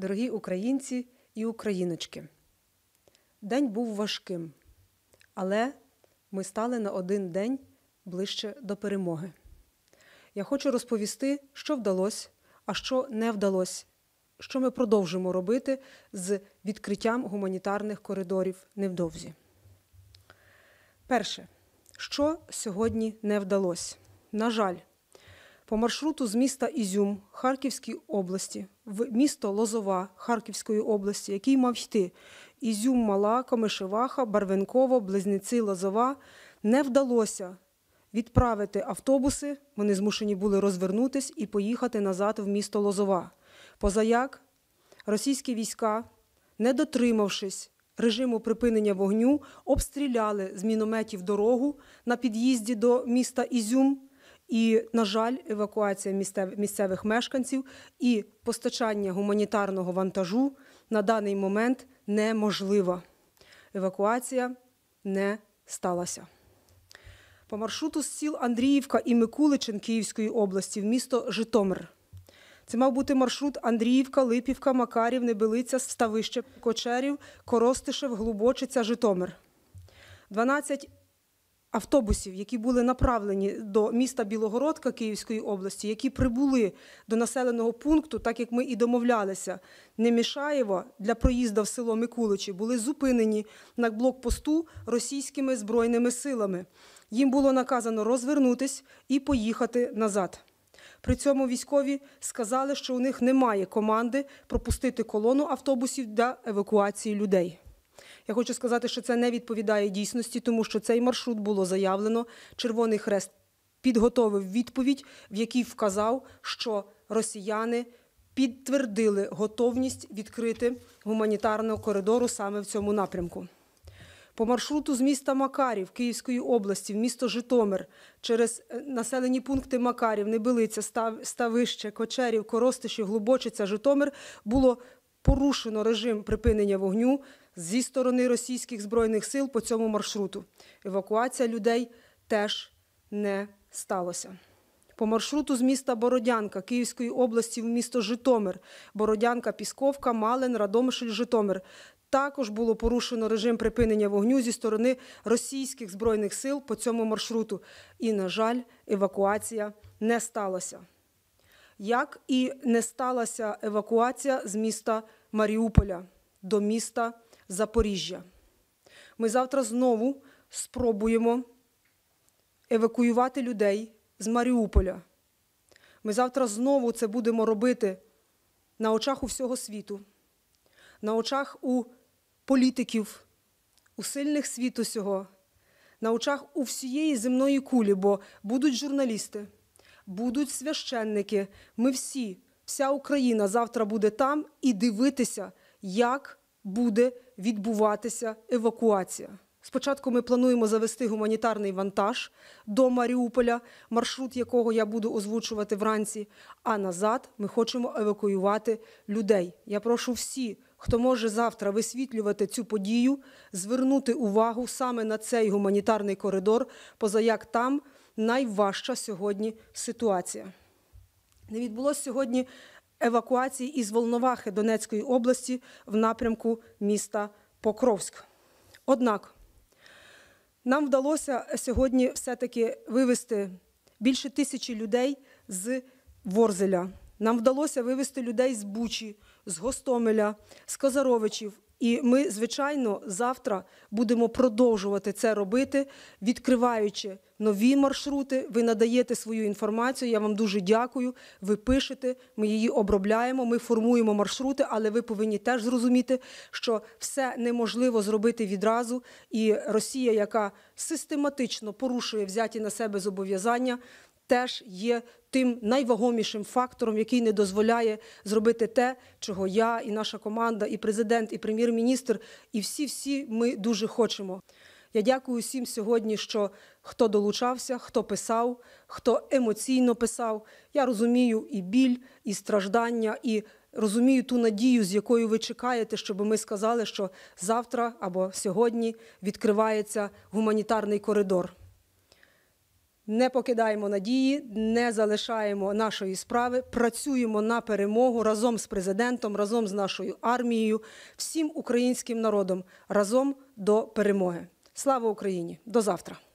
Дорогі українці і україночки, день був важким, але ми стали на один день ближче до перемоги. Я хочу розповісти, що вдалося, а що не вдалося, що ми продовжимо робити з відкриттям гуманітарних коридорів невдовзі. Перше, що сьогодні не вдалося? На жаль, по маршруту з міста Ізюм Харківській області в місто Лозова Харківської області, який мав йти. Ізюм Мала, Комишеваха, Барвенково, Близниці, Лозова не вдалося відправити автобуси. Вони змушені були розвернутися і поїхати назад в місто Лозова. Позаяк російські війська, не дотримавшись режиму припинення вогню, обстріляли з мінометів дорогу на під'їзді до міста Ізюм. І, на жаль, евакуація місцевих мешканців і постачання гуманітарного вантажу на даний момент неможлива. Евакуація не сталася. По маршруту з сіл Андріївка і Микуличин Київської області в місто Житомир. Це мав бути маршрут Андріївка, Липівка, Макарів, Небелиця, Ставище, Кочерів, Коростишев, Глубочиця, Житомир. 12 автобусів, які були направлені до міста Білогородка Київської області, які прибули до населеного пункту, так як ми і домовлялися, не мішаєво для проїзду в село Микуличі були зупинені на блокпосту російськими збройними силами. Їм було наказано розвернутися і поїхати назад. При цьому військові сказали, що у них немає команди пропустити колону автобусів для евакуації людей. Я хочу сказати, що це не відповідає дійсності, тому що цей маршрут було заявлено. Червоний хрест підготовив відповідь, в якій вказав, що росіяни підтвердили готовність відкрити гуманітарного коридору саме в цьому напрямку. По маршруту з міста Макарів Київської області в місто Житомир через е, населені пункти Макарів, Небелиця, Ставище, Кочерів, Коростиші, Глубочиця, Житомир було порушено режим припинення вогню зі сторони російських збройних сил по цьому маршруту. Евакуація людей теж не сталося. По маршруту з міста Бородянка Київської області в місто Житомир, Бородянка, Пісковка, Малин, Радомишль, Житомир. Також було порушено режим припинення вогню зі сторони російських збройних сил по цьому маршруту. І, на жаль, евакуація не сталася як і не сталася евакуація з міста Маріуполя до міста Запоріжжя. Ми завтра знову спробуємо евакуювати людей з Маріуполя. Ми завтра знову це будемо робити на очах у всього світу, на очах у політиків, у сильних світу сього, на очах у всієї земної кулі, бо будуть журналісти будуть священники. Ми всі, вся Україна завтра буде там і дивитися, як буде відбуватися евакуація. Спочатку ми плануємо завести гуманітарний вантаж до Маріуполя, маршрут якого я буду озвучувати вранці. А назад ми хочемо евакуювати людей. Я прошу всі, хто може завтра висвітлювати цю подію, звернути увагу саме на цей гуманітарний коридор, поза як там найважча сьогодні ситуація. Не відбулося сьогодні евакуації із Волновахи Донецької області в напрямку міста Покровськ. Однак нам вдалося сьогодні все-таки вивести більше тисячі людей з Ворзеля. Нам вдалося вивести людей з Бучі, з Гостомеля, з Козаровичів, і ми, звичайно, завтра будемо продовжувати це робити, відкриваючи нові маршрути. Ви надаєте свою інформацію. Я вам дуже дякую. Ви пишете, ми її обробляємо. Ми формуємо маршрути, але ви повинні теж зрозуміти, що все неможливо зробити відразу. І Росія, яка систематично порушує взяті на себе зобов'язання теж є тим найвагомішим фактором, який не дозволяє зробити те, чого я і наша команда, і президент, і прем'єр-міністр, і всі-всі ми дуже хочемо. Я дякую всім сьогодні, що хто долучався, хто писав, хто емоційно писав. Я розумію і біль, і страждання, і розумію ту надію, з якою ви чекаєте, щоб ми сказали, що завтра або сьогодні відкривається гуманітарний коридор. Не покидаємо надії, не залишаємо нашої справи. Працюємо на перемогу разом з президентом, разом з нашою армією, всім українським народом, разом до перемоги. Слава Україні! До завтра!